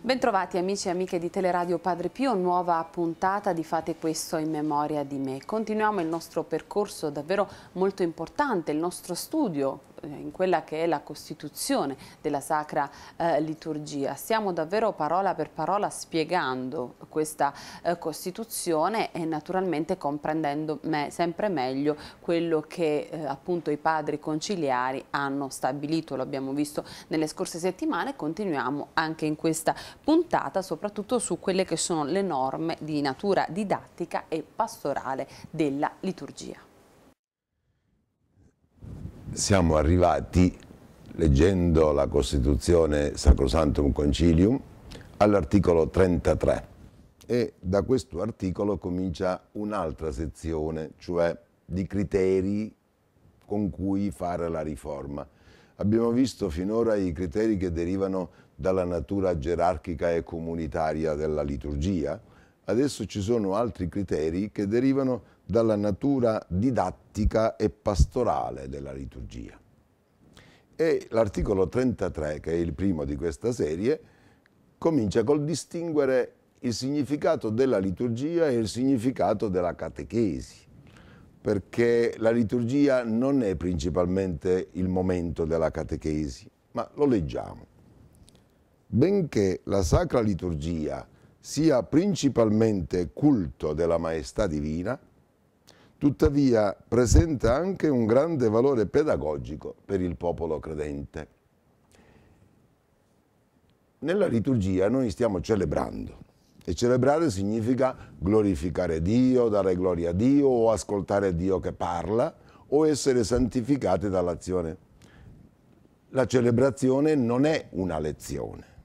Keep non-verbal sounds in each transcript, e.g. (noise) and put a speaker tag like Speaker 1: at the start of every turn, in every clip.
Speaker 1: Bentrovati amici e amiche di Teleradio Padre Pio, nuova puntata di Fate Questo in memoria di me. Continuiamo il nostro percorso davvero molto importante, il nostro studio in quella che è la costituzione della Sacra eh, Liturgia. Stiamo davvero parola per parola spiegando questa eh, Costituzione e naturalmente comprendendo me, sempre meglio quello che eh, appunto i padri conciliari hanno stabilito, lo abbiamo visto nelle scorse settimane e continuiamo anche in questa puntata soprattutto su quelle che sono le norme di natura didattica e pastorale della liturgia
Speaker 2: siamo arrivati, leggendo la Costituzione Sacrosantum Concilium, all'articolo 33 e da questo articolo comincia un'altra sezione, cioè di criteri con cui fare la riforma. Abbiamo visto finora i criteri che derivano dalla natura gerarchica e comunitaria della liturgia, adesso ci sono altri criteri che derivano dalla natura didattica e pastorale della liturgia. E l'articolo 33, che è il primo di questa serie, comincia col distinguere il significato della liturgia e il significato della catechesi, perché la liturgia non è principalmente il momento della catechesi, ma lo leggiamo. Benché la sacra liturgia sia principalmente culto della maestà divina, tuttavia presenta anche un grande valore pedagogico per il popolo credente. Nella liturgia noi stiamo celebrando e celebrare significa glorificare Dio, dare gloria a Dio o ascoltare Dio che parla o essere santificati dall'azione. La celebrazione non è una lezione.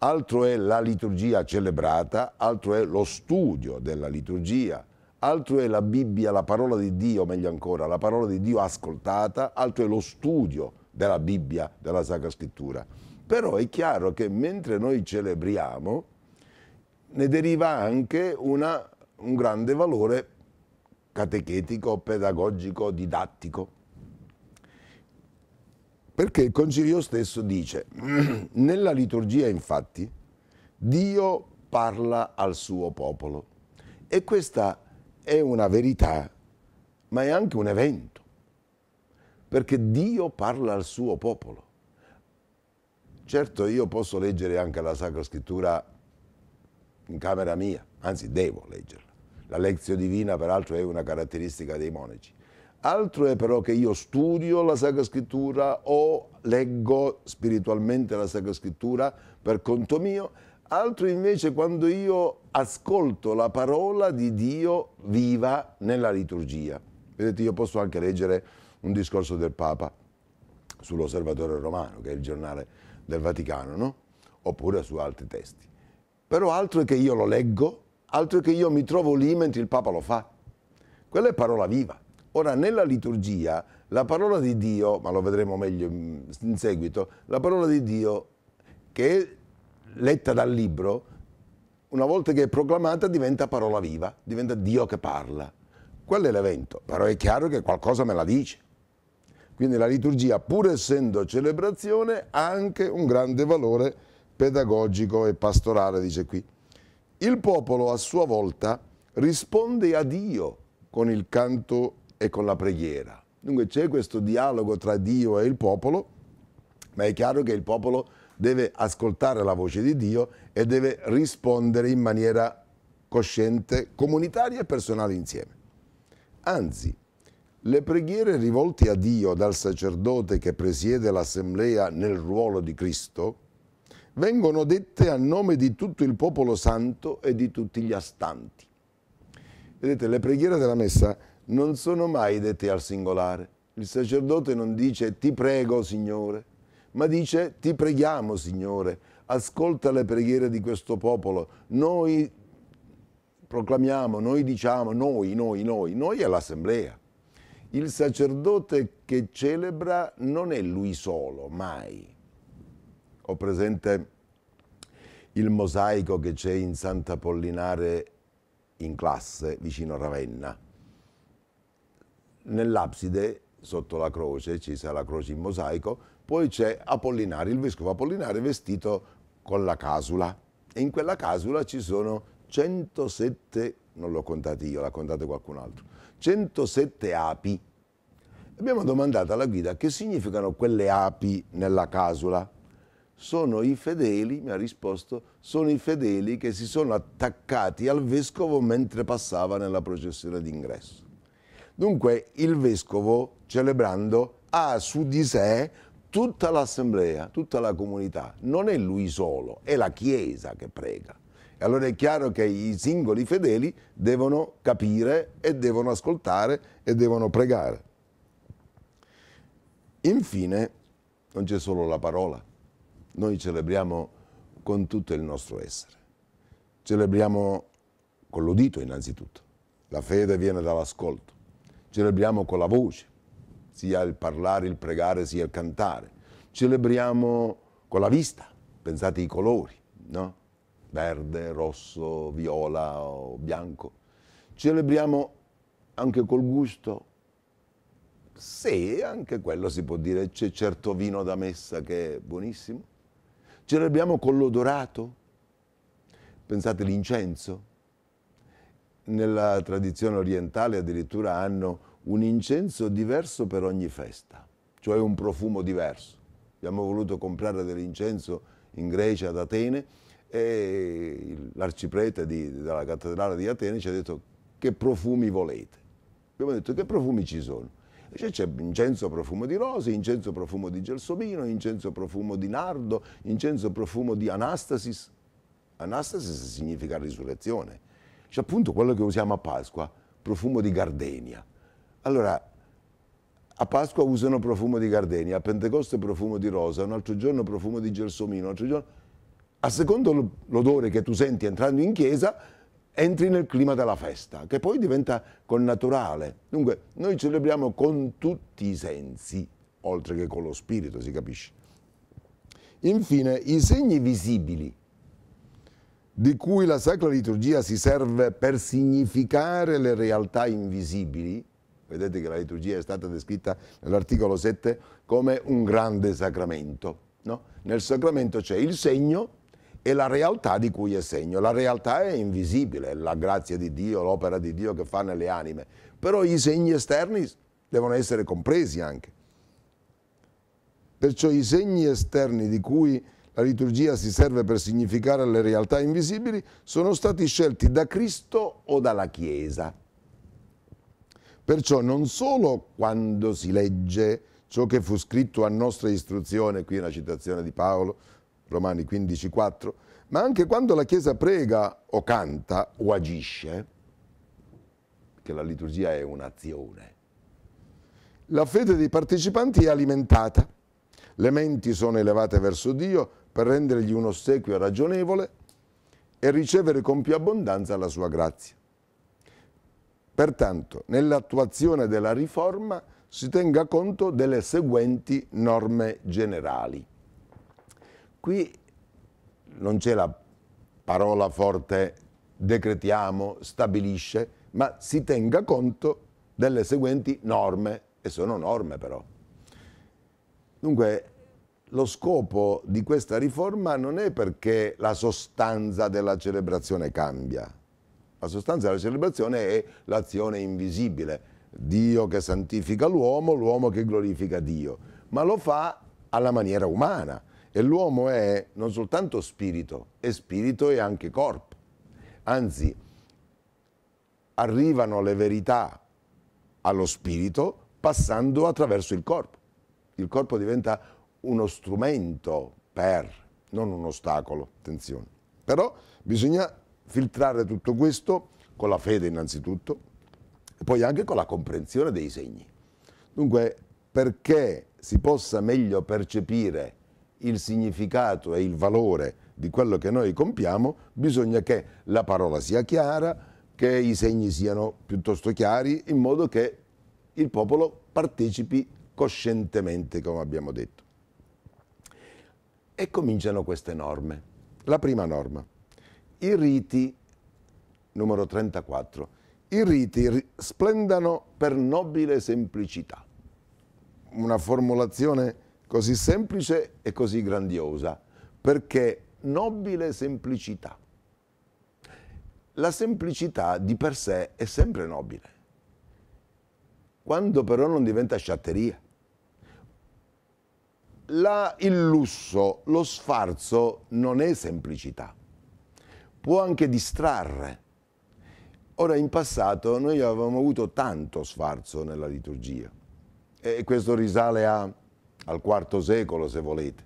Speaker 2: Altro è la liturgia celebrata, altro è lo studio della liturgia, altro è la Bibbia, la parola di Dio, meglio ancora, la parola di Dio ascoltata, altro è lo studio della Bibbia, della Sacra Scrittura. Però è chiaro che mentre noi celebriamo, ne deriva anche una, un grande valore catechetico, pedagogico, didattico. Perché il Concilio stesso dice, (clears throat) nella liturgia infatti, Dio parla al suo popolo. E questa è è una verità, ma è anche un evento, perché Dio parla al suo popolo. Certo, io posso leggere anche la Sacra Scrittura in camera mia, anzi devo leggerla. La lezione divina peraltro è una caratteristica dei monaci. Altro è però che io studio la Sacra Scrittura o leggo spiritualmente la Sacra Scrittura per conto mio Altro invece quando io ascolto la parola di Dio viva nella liturgia. Vedete, io posso anche leggere un discorso del Papa sull'Osservatore Romano, che è il giornale del Vaticano, no? oppure su altri testi. Però altro è che io lo leggo, altro è che io mi trovo lì mentre il Papa lo fa. Quella è parola viva. Ora, nella liturgia, la parola di Dio, ma lo vedremo meglio in seguito, la parola di Dio che è letta dal libro, una volta che è proclamata diventa parola viva, diventa Dio che parla. Quello è l'evento, però è chiaro che qualcosa me la dice. Quindi la liturgia, pur essendo celebrazione, ha anche un grande valore pedagogico e pastorale, dice qui. Il popolo a sua volta risponde a Dio con il canto e con la preghiera. Dunque c'è questo dialogo tra Dio e il popolo, ma è chiaro che il popolo deve ascoltare la voce di Dio e deve rispondere in maniera cosciente, comunitaria e personale insieme. Anzi, le preghiere rivolte a Dio dal sacerdote che presiede l'assemblea nel ruolo di Cristo vengono dette a nome di tutto il popolo santo e di tutti gli astanti. Vedete, le preghiere della messa non sono mai dette al singolare. Il sacerdote non dice ti prego, Signore, ma dice ti preghiamo Signore, ascolta le preghiere di questo popolo, noi proclamiamo, noi diciamo, noi, noi, noi, noi è l'assemblea. Il sacerdote che celebra non è lui solo, mai. Ho presente il mosaico che c'è in Sant'Apollinare in classe, vicino a Ravenna. Nell'abside, sotto la croce, ci sarà la croce in mosaico, poi c'è Apollinare, il vescovo Apollinare vestito con la casula. E in quella casula ci sono 107, non l'ho contata io, l'ha contata qualcun altro, 107 api. Abbiamo domandato alla guida che significano quelle api nella casula. Sono i fedeli, mi ha risposto, sono i fedeli che si sono attaccati al vescovo mentre passava nella processione d'ingresso. Dunque il vescovo, celebrando, ha su di sé tutta l'assemblea, tutta la comunità, non è lui solo, è la Chiesa che prega. E allora è chiaro che i singoli fedeli devono capire e devono ascoltare e devono pregare. Infine, non c'è solo la parola, noi celebriamo con tutto il nostro essere. Celebriamo con l'udito innanzitutto, la fede viene dall'ascolto, celebriamo con la voce, sia il parlare, il pregare, sia il cantare. Celebriamo con la vista, pensate ai colori, no? verde, rosso, viola o bianco. Celebriamo anche col gusto. Sì, anche quello si può dire, c'è certo vino da messa che è buonissimo. Celebriamo con l'odorato. Pensate l'incenso. Nella tradizione orientale addirittura hanno un incenso diverso per ogni festa, cioè un profumo diverso. Abbiamo voluto comprare dell'incenso in Grecia, ad Atene, e l'arciprete della cattedrale di Atene ci ha detto che profumi volete. Abbiamo detto che profumi ci sono. Cioè, c'è incenso profumo di rose, incenso profumo di gelsomino, incenso profumo di nardo, incenso profumo di anastasis. Anastasis significa risurrezione. C'è appunto quello che usiamo a Pasqua, profumo di gardenia. Allora, a Pasqua usano profumo di gardenia, a Pentecoste profumo di rosa, un altro giorno profumo di gelsomino, un altro giorno... A secondo l'odore che tu senti entrando in chiesa, entri nel clima della festa, che poi diventa connaturale. Dunque, noi celebriamo con tutti i sensi, oltre che con lo spirito, si capisce. Infine, i segni visibili, di cui la Sacra Liturgia si serve per significare le realtà invisibili, Vedete che la liturgia è stata descritta nell'articolo 7 come un grande sacramento. No? Nel sacramento c'è il segno e la realtà di cui è segno. La realtà è invisibile, la grazia di Dio, l'opera di Dio che fa nelle anime, però i segni esterni devono essere compresi anche. Perciò i segni esterni di cui la liturgia si serve per significare le realtà invisibili sono stati scelti da Cristo o dalla Chiesa. Perciò non solo quando si legge ciò che fu scritto a nostra istruzione, qui è una citazione di Paolo, Romani 15,4, ma anche quando la Chiesa prega o canta o agisce, che la liturgia è un'azione, la fede dei partecipanti è alimentata, le menti sono elevate verso Dio per rendergli un ossequio ragionevole e ricevere con più abbondanza la sua grazia. Pertanto, nell'attuazione della riforma si tenga conto delle seguenti norme generali. Qui non c'è la parola forte decretiamo, stabilisce, ma si tenga conto delle seguenti norme, e sono norme però. Dunque, lo scopo di questa riforma non è perché la sostanza della celebrazione cambia, la sostanza della celebrazione è l'azione invisibile. Dio che santifica l'uomo, l'uomo che glorifica Dio, ma lo fa alla maniera umana. E l'uomo è non soltanto spirito, è spirito e anche corpo. Anzi, arrivano le verità allo spirito passando attraverso il corpo. Il corpo diventa uno strumento per, non un ostacolo, attenzione. Però bisogna filtrare tutto questo con la fede innanzitutto e poi anche con la comprensione dei segni. Dunque, perché si possa meglio percepire il significato e il valore di quello che noi compiamo, bisogna che la parola sia chiara, che i segni siano piuttosto chiari, in modo che il popolo partecipi coscientemente, come abbiamo detto. E cominciano queste norme. La prima norma i riti, numero 34, i riti splendano per nobile semplicità. Una formulazione così semplice e così grandiosa, perché nobile semplicità. La semplicità di per sé è sempre nobile, quando però non diventa sciatteria. La, il lusso, lo sfarzo non è semplicità può anche distrarre. Ora, in passato noi avevamo avuto tanto sfarzo nella liturgia e questo risale a, al IV secolo, se volete.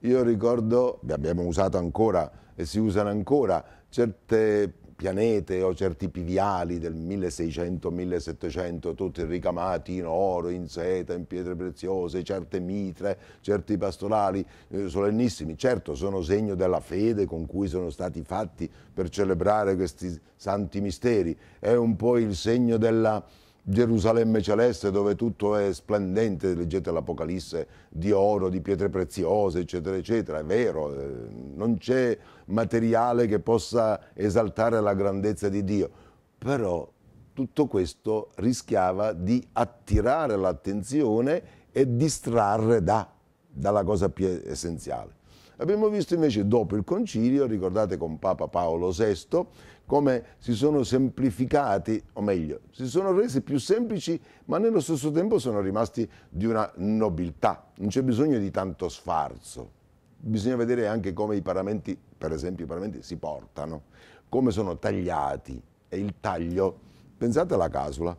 Speaker 2: Io ricordo, abbiamo usato ancora e si usano ancora certe pianete o certi piviali del 1600-1700, tutti ricamati in oro, in seta, in pietre preziose, certe mitre, certi pastorali eh, solennissimi. Certo, sono segno della fede con cui sono stati fatti per celebrare questi santi misteri. È un po' il segno della Gerusalemme celeste dove tutto è splendente, leggete l'Apocalisse di oro, di pietre preziose, eccetera, eccetera, è vero, eh, non c'è materiale che possa esaltare la grandezza di Dio, però tutto questo rischiava di attirare l'attenzione e distrarre da, dalla cosa più essenziale. Abbiamo visto invece dopo il concilio, ricordate con Papa Paolo VI, come si sono semplificati, o meglio, si sono resi più semplici, ma nello stesso tempo sono rimasti di una nobiltà. Non c'è bisogno di tanto sfarzo. Bisogna vedere anche come i paramenti, per esempio, i paramenti si portano, come sono tagliati e il taglio. Pensate alla casula.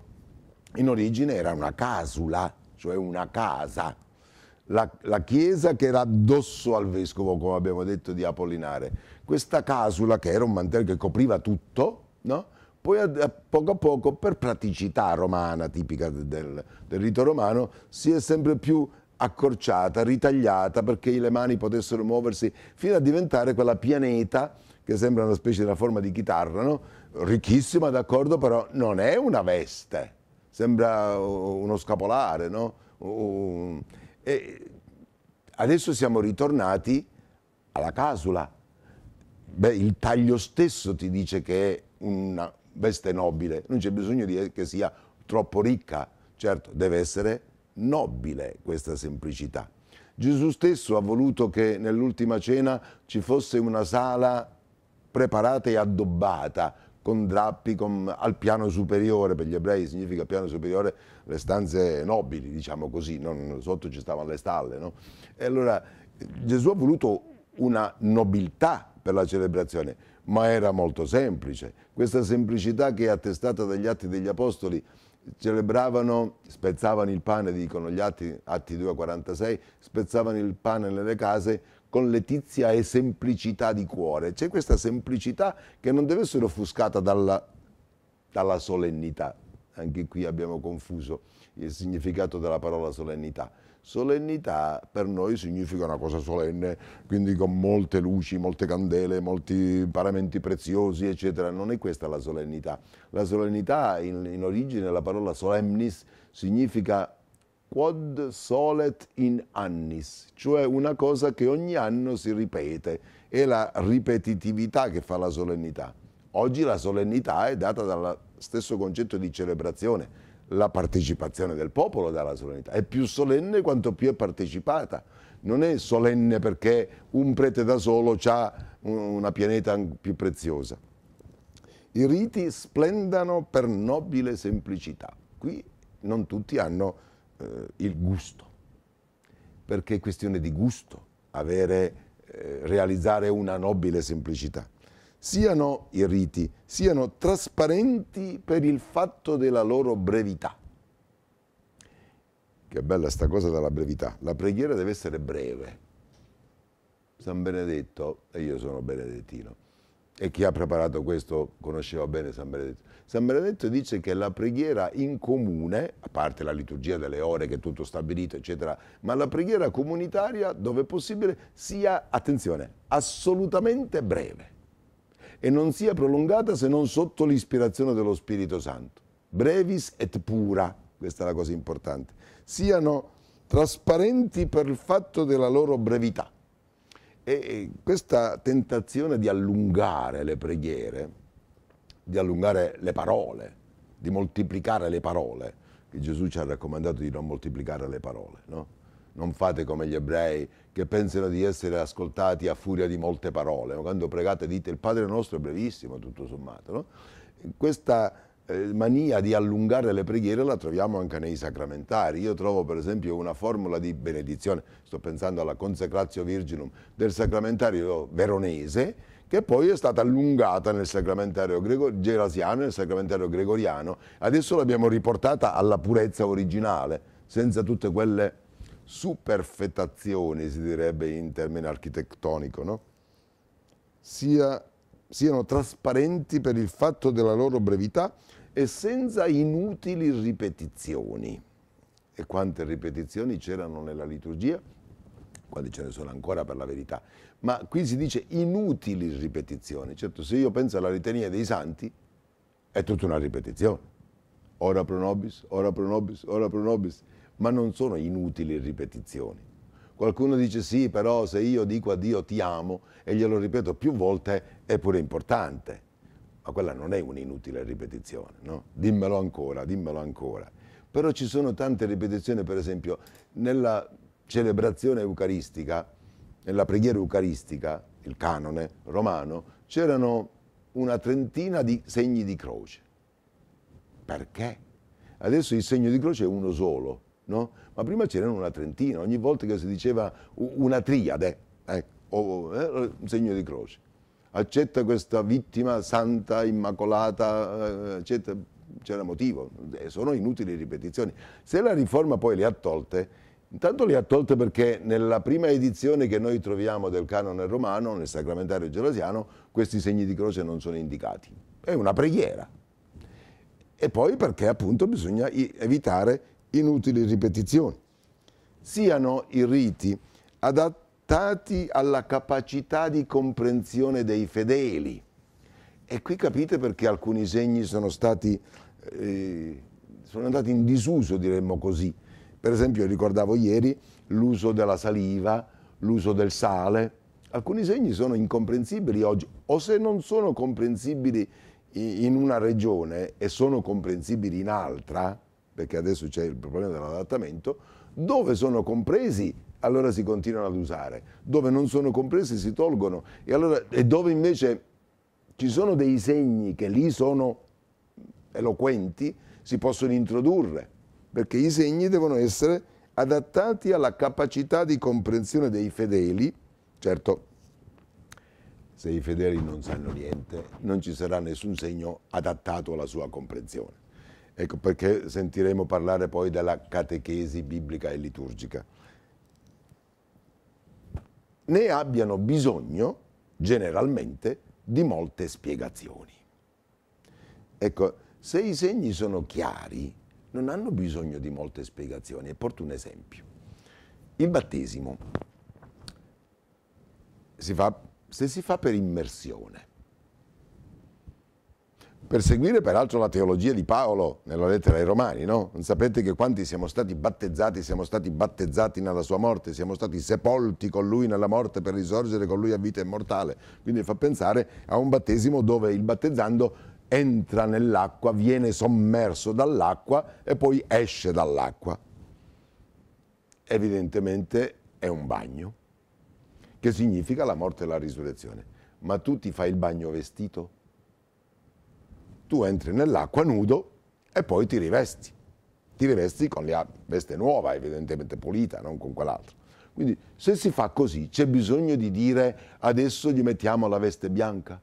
Speaker 2: In origine era una casula, cioè una casa la, la, Chiesa che era addosso al Vescovo, come abbiamo detto, di Apollinare. Questa casula, che era un mantello che copriva tutto, no? poi a, eh, poco a poco, per praticità romana, tipica del, del rito romano, si è sempre più accorciata, ritagliata, perché le mani potessero muoversi, fino a diventare quella pianeta che sembra una specie della forma di chitarra, no? ricchissima, d'accordo, però non è una veste, sembra uh, uno scapolare, no? E adesso siamo ritornati alla casula. Beh, il taglio stesso ti dice che è una veste nobile, non c'è bisogno di, eh, che sia troppo ricca, certo deve essere nobile questa semplicità. Gesù stesso ha voluto che nell'ultima cena ci fosse una sala preparata e addobbata con drappi con, al piano superiore, per gli ebrei significa piano superiore le stanze nobili, diciamo così, non, sotto ci stavano le stalle. No? E allora Gesù ha voluto una nobiltà per la celebrazione, ma era molto semplice. Questa semplicità che è attestata dagli atti degli apostoli, celebravano, spezzavano il pane, dicono gli atti, atti 46, spezzavano il pane nelle case con letizia e semplicità di cuore. C'è questa semplicità che non deve essere offuscata dalla, dalla solennità. Anche qui abbiamo confuso il significato della parola solennità. Solennità per noi significa una cosa solenne, quindi con molte luci, molte candele, molti paramenti preziosi, eccetera. Non è questa la solennità. La solennità in, in origine, la parola solemnis, significa quod solet in annis, cioè una cosa che ogni anno si ripete, è la ripetitività che fa la solennità. Oggi la solennità è data dallo stesso concetto di celebrazione, la partecipazione del popolo dalla solennità. È più solenne quanto più è partecipata. Non è solenne perché un prete da solo ha una pianeta più preziosa. I riti splendano per nobile semplicità. Qui non tutti hanno eh, il gusto, perché è questione di gusto avere, eh, realizzare una nobile semplicità. Siano i riti, siano trasparenti per il fatto della loro brevità. Che bella sta cosa della brevità. La preghiera deve essere breve. San Benedetto, e io sono benedettino, e chi ha preparato questo conosceva bene San Benedetto, San Benedetto dice che la preghiera in comune, a parte la liturgia delle ore che è tutto stabilito, eccetera, ma la preghiera comunitaria, dove possibile, sia, attenzione, assolutamente breve e non sia prolungata se non sotto l'ispirazione dello Spirito Santo. Brevis et pura, questa è la cosa importante, siano trasparenti per il fatto della loro brevità. E questa tentazione di allungare le preghiere, di allungare le parole, di moltiplicare le parole, che Gesù ci ha raccomandato di non moltiplicare le parole, no? Non fate come gli ebrei che pensano di essere ascoltati a furia di molte parole. Quando pregate dite il Padre nostro è brevissimo, tutto sommato. No? Questa eh, mania di allungare le preghiere la troviamo anche nei sacramentari. Io trovo per esempio una formula di benedizione, sto pensando alla consecratio virginum del sacramentario veronese, che poi è stata allungata nel sacramentario Gregor- gerasiano e nel sacramentario gregoriano. Adesso l'abbiamo riportata alla purezza originale, senza tutte quelle superfettazioni, si direbbe in termine architettonico, no? Sia, siano trasparenti per il fatto della loro brevità e senza inutili ripetizioni. E quante ripetizioni c'erano nella liturgia? Quante ce ne sono ancora per la verità? ma qui si dice inutili ripetizioni. Certo, se io penso alla litania dei santi, è tutta una ripetizione. Ora pro nobis, ora pro nobis, ora pro nobis, ma non sono inutili ripetizioni. Qualcuno dice sì, però se io dico a Dio ti amo e glielo ripeto più volte è pure importante, ma quella non è un'inutile ripetizione, no? Dimmelo ancora, dimmelo ancora. Però ci sono tante ripetizioni, per esempio, nella celebrazione eucaristica, nella preghiera eucaristica, il canone romano, c'erano una trentina di segni di croce. Perché? Adesso il segno di croce è uno solo, no? Ma prima c'erano una trentina, ogni volta che si diceva una triade, ecco, o, eh, un segno di croce. Accetta questa vittima santa, immacolata, eh, eccetera. c'era motivo, eh, sono inutili ripetizioni. Se la riforma poi le ha tolte, Intanto le ha tolte perché nella prima edizione che noi troviamo del canone romano, nel sacramentario gelasiano, questi segni di croce non sono indicati. È una preghiera. E poi perché appunto bisogna evitare inutili ripetizioni. Siano i riti adattati alla capacità di comprensione dei fedeli. E qui capite perché alcuni segni sono stati... Eh, sono andati in disuso, diremmo così, per esempio, ricordavo ieri l'uso della saliva, l'uso del sale. Alcuni segni sono incomprensibili oggi o se non sono comprensibili in una regione e sono comprensibili in altra, perché adesso c'è il problema dell'adattamento, dove sono compresi allora si continuano ad usare, dove non sono compresi si tolgono e, allora, e dove invece ci sono dei segni che lì sono eloquenti si possono introdurre perché i segni devono essere adattati alla capacità di comprensione dei fedeli. Certo, se i fedeli non sanno niente, non ci sarà nessun segno adattato alla sua comprensione. Ecco perché sentiremo parlare poi della catechesi biblica e liturgica. Ne abbiano bisogno, generalmente, di molte spiegazioni. Ecco, se i segni sono chiari, non hanno bisogno di molte spiegazioni e porto un esempio. Il battesimo si fa, se si fa per immersione, per seguire peraltro la teologia di Paolo nella lettera ai Romani, no? Non sapete che quanti siamo stati battezzati, siamo stati battezzati nella sua morte, siamo stati sepolti con lui nella morte per risorgere con lui a vita immortale. Quindi fa pensare a un battesimo dove il battezzando entra nell'acqua, viene sommerso dall'acqua e poi esce dall'acqua. Evidentemente è un bagno, che significa la morte e la risurrezione. Ma tu ti fai il bagno vestito? Tu entri nell'acqua nudo e poi ti rivesti. Ti rivesti con la veste nuova, evidentemente pulita, non con quell'altra. Quindi se si fa così c'è bisogno di dire adesso gli mettiamo la veste bianca?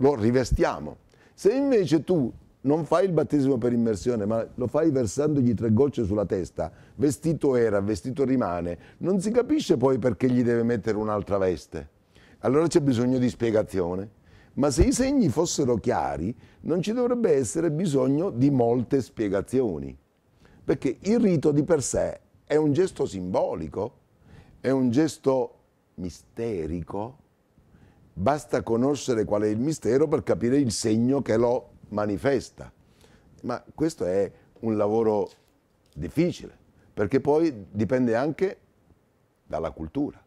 Speaker 2: lo rivestiamo. Se invece tu non fai il battesimo per immersione, ma lo fai versandogli tre gocce sulla testa, vestito era, vestito rimane, non si capisce poi perché gli deve mettere un'altra veste. Allora c'è bisogno di spiegazione. Ma se i segni fossero chiari, non ci dovrebbe essere bisogno di molte spiegazioni. Perché il rito di per sé è un gesto simbolico, è un gesto misterico, Basta conoscere qual è il mistero per capire il segno che lo manifesta. Ma questo è un lavoro difficile, perché poi dipende anche dalla cultura.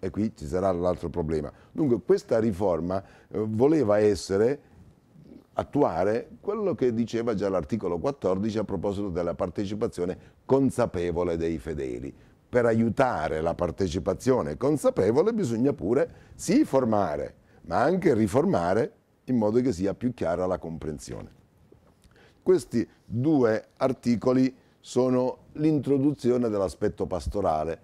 Speaker 2: E qui ci sarà l'altro problema. Dunque questa riforma eh, voleva essere attuare quello che diceva già l'articolo 14 a proposito della partecipazione consapevole dei fedeli per aiutare la partecipazione consapevole bisogna pure sì formare, ma anche riformare in modo che sia più chiara la comprensione. Questi due articoli sono l'introduzione dell'aspetto pastorale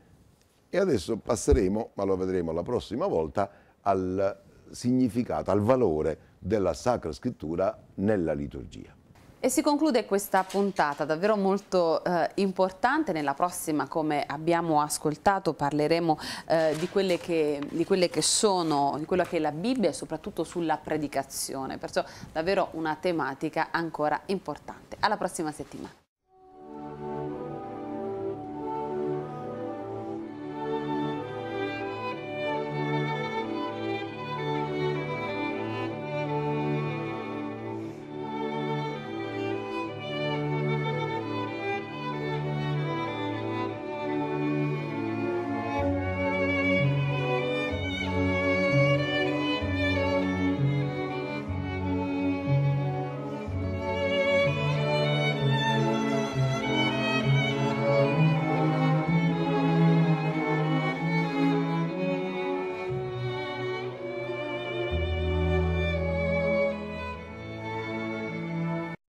Speaker 2: e adesso passeremo, ma lo vedremo la prossima volta, al significato, al valore della Sacra Scrittura nella liturgia.
Speaker 1: E si conclude questa puntata davvero molto eh, importante, nella prossima come abbiamo ascoltato parleremo eh, di, quelle che, di, quelle che, sono, di quella che è la Bibbia e soprattutto sulla predicazione, perciò davvero una tematica ancora importante. Alla prossima settimana.